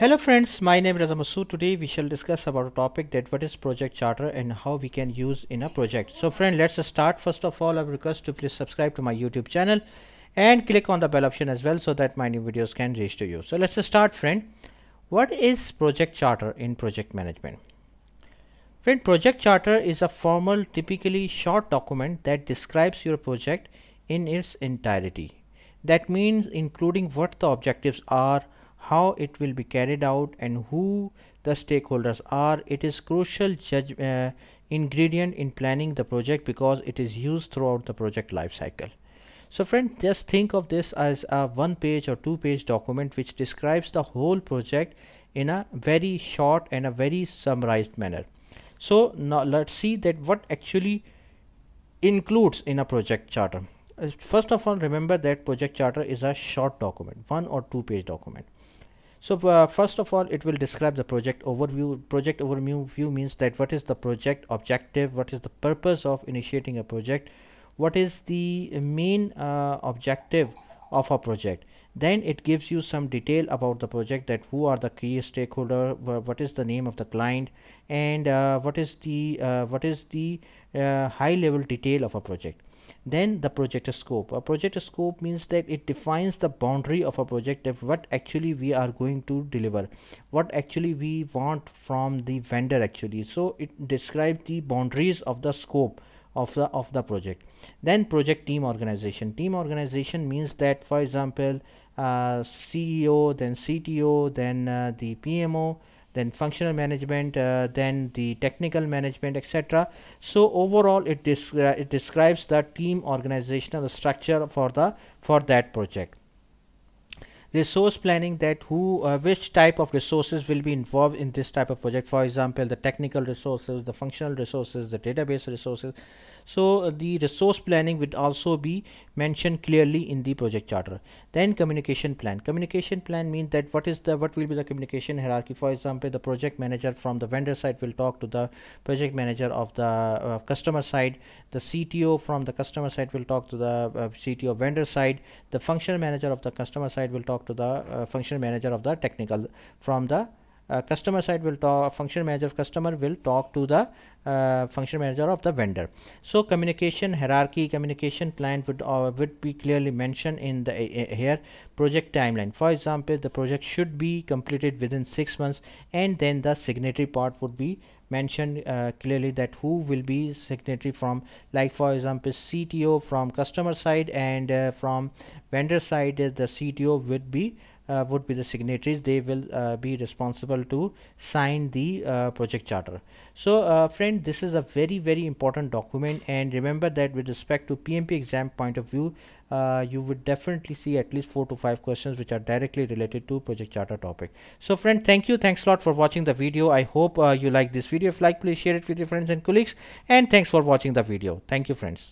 Hello friends, my name is Ramasu. Today we shall discuss about a topic that what is project charter and how we can use in a project. So friend, let's start. First of all, I request to please subscribe to my YouTube channel and click on the bell option as well so that my new videos can reach to you. So let's start friend. What is project charter in project management? Friend, project charter is a formal, typically short document that describes your project in its entirety. That means including what the objectives are, how it will be carried out and who the stakeholders are it is crucial judge, uh, ingredient in planning the project because it is used throughout the project life cycle so friend just think of this as a one page or two page document which describes the whole project in a very short and a very summarized manner so now let's see that what actually includes in a project charter first of all remember that project charter is a short document one or two page document so uh, first of all it will describe the project overview project overview means that what is the project objective what is the purpose of initiating a project what is the main uh, objective of a project then it gives you some detail about the project that who are the key stakeholder what is the name of the client and uh, what is the uh, what is the uh, high level detail of a project then the project scope a project scope means that it defines the boundary of a project of what actually we are going to deliver what actually we want from the vendor actually so it describes the boundaries of the scope of the of the project then project team organization team organization means that for example uh, CEO then CTO then uh, the PMO then functional management uh, then the technical management etc so overall it, descri it describes the team organizational structure for the for that project resource planning that who uh, which type of resources will be involved in this type of project for example the technical resources the functional resources the database resources so uh, the resource planning would also be mentioned clearly in the project charter then communication plan communication plan means that what is the what will be the communication hierarchy for example the project manager from the vendor side will talk to the project manager of the uh, customer side the CTO from the customer side will talk to the uh, CTO vendor side the functional manager of the customer side will talk talk to the uh, function manager of the technical from the uh, customer side will talk function manager of customer will talk to the uh, function manager of the vendor so communication hierarchy communication plan would uh, would be clearly mentioned in the uh, uh, here project timeline for example the project should be completed within six months and then the signatory part would be mentioned uh, clearly that who will be signatory from like for example CTO from customer side and from vendor side the CTO would be uh, would be the signatories they will uh, be responsible to sign the uh, project charter so uh, friend this is a very very important document and remember that with respect to PMP exam point of view uh, you would definitely see at least four to five questions which are directly related to project charter topic so friend thank you thanks a lot for watching the video I hope uh, you like this video if like please share it with your friends and colleagues and thanks for watching the video thank you friends